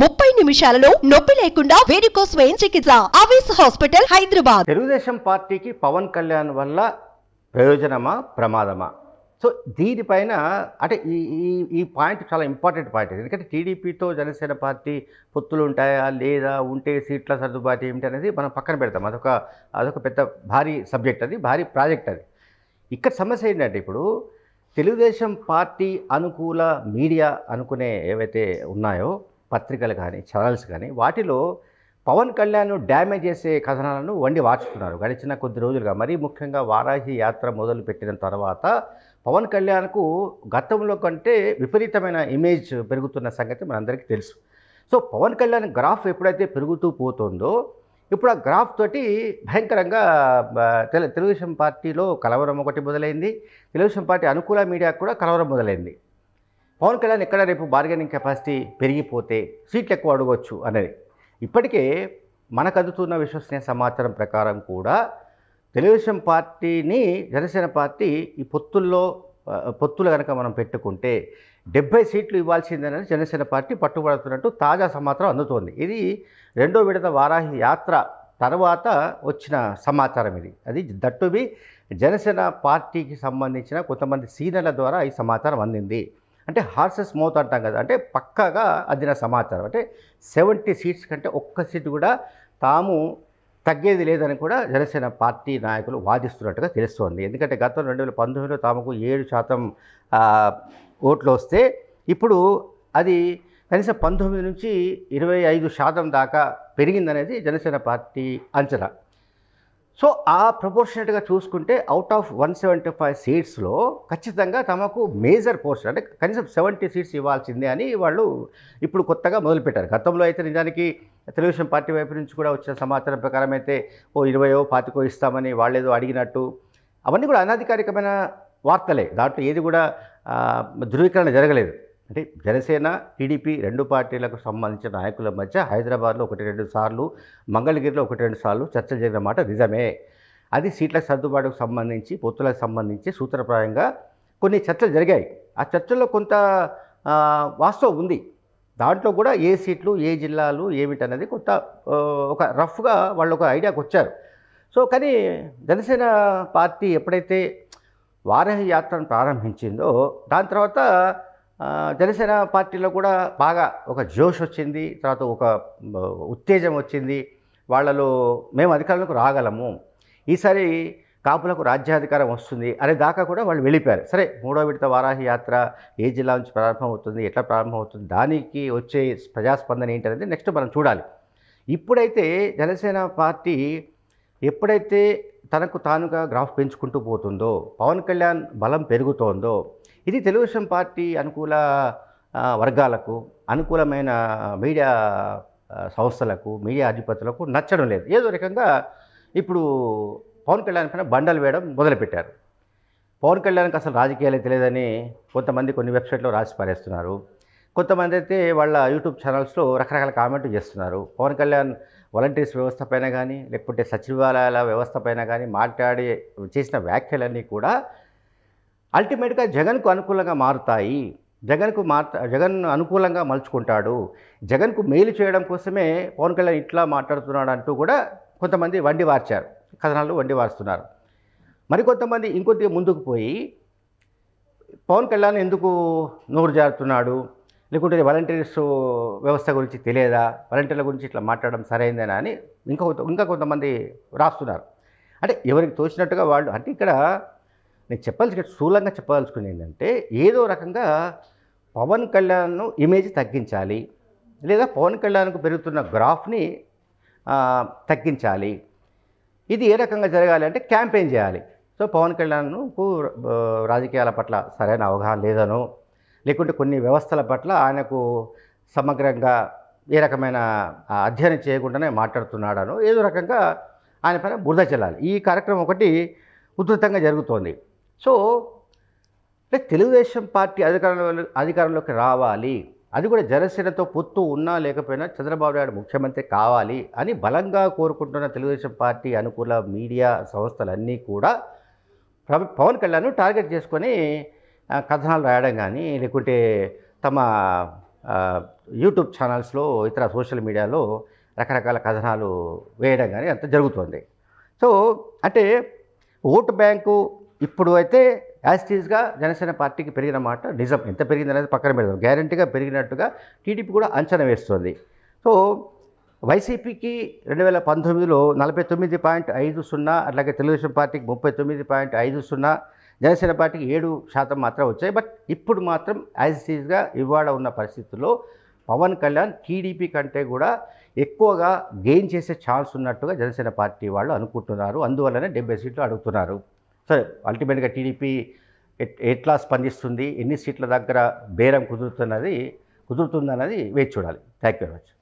ముప్పై నిమిషాలలో నొప్పి లేకుండా వేరికోస్ స్వయం చికిత్స ఆవేశ హాస్పిటల్ హైదరాబాద్ తెలుగుదేశం పార్టీకి పవన్ కళ్యాణ్ వల్ల ప్రయోజనమా ప్రమాదమా సో దీనిపైన అంటే ఈ ఈ ఈ పాయింట్ చాలా ఇంపార్టెంట్ పాయింట్ ఎందుకంటే టీడీపీతో జనసేన పార్టీ పొత్తులు ఉంటాయా లేదా ఉంటే సీట్ల సర్దుబాటు ఏమిటి అనేది మనం పక్కన పెడతాం అదొక అదొక పెద్ద భారీ సబ్జెక్ట్ అది భారీ ప్రాజెక్ట్ అది ఇక్కడ సమస్య ఏంటంటే ఇప్పుడు తెలుగుదేశం పార్టీ అనుకూల మీడియా అనుకునే ఏవైతే ఉన్నాయో పత్రికలు కానీ ఛానల్స్ కానీ వాటిలో పవన్ కళ్యాణ్ డ్యామేజ్ చేసే కథనాలను వండి వార్చుతున్నారు గడిచిన కొద్ది రోజులుగా మరీ ముఖ్యంగా వారాహి యాత్ర మొదలుపెట్టిన తర్వాత పవన్ కళ్యాణ్కు గతంలో కంటే విపరీతమైన ఇమేజ్ పెరుగుతున్న సంగతి మనందరికీ తెలుసు సో పవన్ కళ్యాణ్ గ్రాఫ్ ఎప్పుడైతే పెరుగుతూ పోతుందో ఇప్పుడు ఆ గ్రాఫ్ తోటి భయంకరంగా తెలుగుదేశం పార్టీలో కలవరం ఒకటి మొదలైంది తెలుగుదేశం పార్టీ అనుకూల మీడియా కూడా కలవరం మొదలైంది పవన్ కళ్యాణ్ ఎక్కడ రేపు బార్గెనింగ్ కెపాసిటీ పెరిగిపోతే సీట్లు ఎక్కువ అడగవచ్చు అనేది ఇప్పటికే మనకు అందుతున్న విశ్వసనీయ సమాచారం ప్రకారం కూడా తెలుగుదేశం పార్టీని జనసేన పార్టీ ఈ పొత్తుల్లో పొత్తులు కనుక మనం పెట్టుకుంటే డెబ్బై సీట్లు ఇవ్వాల్సిందేనని జనసేన పార్టీ పట్టుబడుతున్నట్టు తాజా సమాచారం అందుతోంది ఇది రెండో విడత వారాహి యాత్ర తర్వాత వచ్చిన సమాచారం ఇది అది దట్టుబి జనసేన పార్టీకి సంబంధించిన కొంతమంది సీనియర్ల ద్వారా ఈ సమాచారం అందింది అంటే హార్సెస్ మౌత్ అంటాం కదా అంటే పక్కాగా అందిన సమాచారం అంటే సెవెంటీ సీట్స్ కంటే ఒక్క సీటు కూడా తాము తగ్గేది లేదని కూడా జనసేన పార్టీ నాయకులు వాదిస్తున్నట్టుగా తెలుస్తోంది ఎందుకంటే గత రెండు వేల పంతొమ్మిదిలో తాముకు ఏడు శాతం ఓట్లు వస్తే ఇప్పుడు అది కనీసం పంతొమ్మిది నుంచి ఇరవై ఐదు శాతం దాకా పెరిగిందనేది జనసేన పార్టీ అంచనా సో ఆ ప్రపోర్షనేట్గా చూసుకుంటే out of one seventy five సీట్స్లో ఖచ్చితంగా తమకు మేజర్ పోర్షన్ అంటే కనీసం సెవెంటీ సీట్స్ ఇవ్వాల్సిందే అని వాళ్ళు ఇప్పుడు కొత్తగా మొదలుపెట్టారు గతంలో అయితే నిజానికి తెలుగుదేశం పార్టీ వైపు నుంచి కూడా వచ్చిన సమాచారం ప్రకారం అయితే ఓ ఇరవయో పాతికో ఇస్తామని వాళ్ళేదో అడిగినట్టు అవన్నీ కూడా అనాధికారికమైన వార్తలే దాంట్లో ఏది కూడా ధృవీకరణ జరగలేదు అంటే జనసేన టీడీపీ రెండు పార్టీలకు సంబంధించిన నాయకుల మధ్య హైదరాబాద్లో ఒకటి రెండు సార్లు మంగళగిరిలో ఒకటి రెండు సార్లు చర్చలు జరిగిన మాట నిజమే అది సీట్ల సర్దుబాటుకు సంబంధించి పొత్తులకు సంబంధించి సూత్రప్రాయంగా కొన్ని చర్చలు జరిగాయి ఆ చర్చల్లో కొంత వాస్తవం ఉంది దాంట్లో కూడా ఏ సీట్లు ఏ జిల్లాలు ఏమిటన్నది కొంత ఒక రఫ్గా వాళ్ళు ఒక ఐడియాకి వచ్చారు సో కానీ జనసేన పార్టీ ఎప్పుడైతే వారహి యాత్రను ప్రారంభించిందో దాని తర్వాత జనసేన పార్టీలో కూడా బాగా ఒక జోష్ వచ్చింది తర్వాత ఒక ఉత్తేజం వచ్చింది వాళ్ళలో మేము అధికారులకు రాగలము ఈసారి కాపులకు రాజ్యాధికారం వస్తుంది అనే దాకా కూడా వాళ్ళు వెళ్ళిపోయారు సరే మూడో విడత వారాహి యాత్ర ఏ జిల్లా నుంచి ప్రారంభమవుతుంది ఎట్లా ప్రారంభమవుతుంది దానికి వచ్చే ప్రజాస్పందన ఏంటనేది నెక్స్ట్ మనం చూడాలి ఇప్పుడైతే జనసేన పార్టీ ఎప్పుడైతే తనకు తానుగా గ్రాఫ్ పెంచుకుంటూ పోతుందో పవన్ కళ్యాణ్ బలం పెరుగుతోందో ఇది తెలుగుదేశం పార్టీ అనుకూల వర్గాలకు అనుకూలమైన మీడియా సంస్థలకు మీడియా అధిపతులకు నచ్చడం లేదు ఏదో రకంగా ఇప్పుడు పవన్ కళ్యాణ్ పైన బండలు వేయడం మొదలుపెట్టారు పవన్ కళ్యాణ్కి అసలు రాజకీయాలు తెలియదని కొంతమంది కొన్ని వెబ్సైట్లో రాసి పారేస్తున్నారు కొంతమంది అయితే వాళ్ళ యూట్యూబ్ ఛానల్స్లో రకరకాల కామెంట్లు చేస్తున్నారు పవన్ కళ్యాణ్ వాలంటీర్స్ వ్యవస్థ పైన కానీ లేకపోతే సచివాలయాల వ్యవస్థ పైన కానీ మాట్లాడి చేసిన వ్యాఖ్యలన్నీ కూడా అల్టిమేట్గా జగన్కు అనుకూలంగా మారుతాయి జగన్కు మార్త జగన్ అనుకూలంగా మలుచుకుంటాడు జగన్కు మేలు చేయడం కోసమే పవన్ కళ్యాణ్ ఇట్లా మాట్లాడుతున్నాడు అంటూ కూడా కొంతమంది వండి వార్చారు కథనాలు వండి వారుస్తున్నారు మరికొంతమంది ఇంకొద్దిగా ముందుకు పోయి పవన్ కళ్యాణ్ ఎందుకు నోరు జారుతున్నాడు లేకుంటే వాలంటీర్స్ వ్యవస్థ గురించి తెలియదా వాలంటీర్ల గురించి ఇట్లా మాట్లాడడం సరైందేనా అని ఇంకా ఇంకా కొంతమంది రాస్తున్నారు అంటే ఎవరికి తోచినట్టుగా వాళ్ళు అంటే ఇక్కడ నేను చెప్పాల్సి స్థూలంగా చెప్పదలుచుకుని ఏంటంటే ఏదో రకంగా పవన్ కళ్యాణ్ ఇమేజ్ తగ్గించాలి లేదా పవన్ కళ్యాణ్కు పెరుగుతున్న గ్రాఫ్ని తగ్గించాలి ఇది ఏ రకంగా జరగాలి అంటే క్యాంపెయిన్ చేయాలి సో పవన్ కళ్యాణ్కు రాజకీయాల పట్ల సరైన అవగాహన లేదనో లేకుంటే కొన్ని వ్యవస్థల పట్ల ఆయనకు సమగ్రంగా ఏ రకమైన అధ్యయనం చేయకుండానే మాట్లాడుతున్నాడను ఏదో రకంగా ఆయన పైన బురద చెల్లాలి ఈ కార్యక్రమం ఒకటి ఉధృతంగా జరుగుతోంది సో తెలుగుదేశం పార్టీ అధికారంలో అధికారంలోకి రావాలి అది కూడా జనసేనతో పొత్తు ఉన్నా లేకపోయినా చంద్రబాబు నాయుడు ముఖ్యమంత్రి కావాలి అని బలంగా కోరుకుంటున్న తెలుగుదేశం పార్టీ అనుకూల మీడియా సంస్థలన్నీ కూడా పవన్ కళ్యాణ్ టార్గెట్ చేసుకొని కథనాలు రాయడం కానీ లేకుంటే తమ యూట్యూబ్ ఛానల్స్లో ఇతర సోషల్ మీడియాలో రకరకాల కథనాలు వేయడం కానీ అంత జరుగుతుంది సో అంటే ఓటు బ్యాంకు ఇప్పుడు అయితే యాజ్టీజ్గా జనసేన పార్టీకి పెరిగిన మాట నిజం ఎంత పెరిగింది అనేది పక్కన పెడదాం గ్యారంటీగా పెరిగినట్టుగా టీడీపీ కూడా అంచనా వేస్తుంది సో వైసీపీకి రెండు వేల పంతొమ్మిదిలో నలభై తొమ్మిది పాయింట్ ఐదు సున్నా అట్లాగే తెలుగుదేశం పార్టీకి ముప్పై తొమ్మిది పాయింట్ ఐదు సున్నా జనసేన పార్టీకి ఏడు శాతం మాత్రం వచ్చాయి బట్ ఇప్పుడు మాత్రం యాజ్ సీజ్గా ఇవాళ ఉన్న పరిస్థితుల్లో పవన్ కళ్యాణ్ టీడీపీ కంటే కూడా ఎక్కువగా గెయిన్ చేసే ఛాన్స్ ఉన్నట్టుగా జనసేన పార్టీ వాళ్ళు అనుకుంటున్నారు అందువల్లనే డెబ్బై సీట్లు అడుగుతున్నారు సరే అల్టిమేట్గా టీడీపీ ఎట్లా స్పందిస్తుంది ఎన్ని సీట్ల దగ్గర బేరం కుదురుతున్నది కుదురుతుందన్నది వేచి చూడాలి థ్యాంక్ యూ వెరీ మచ్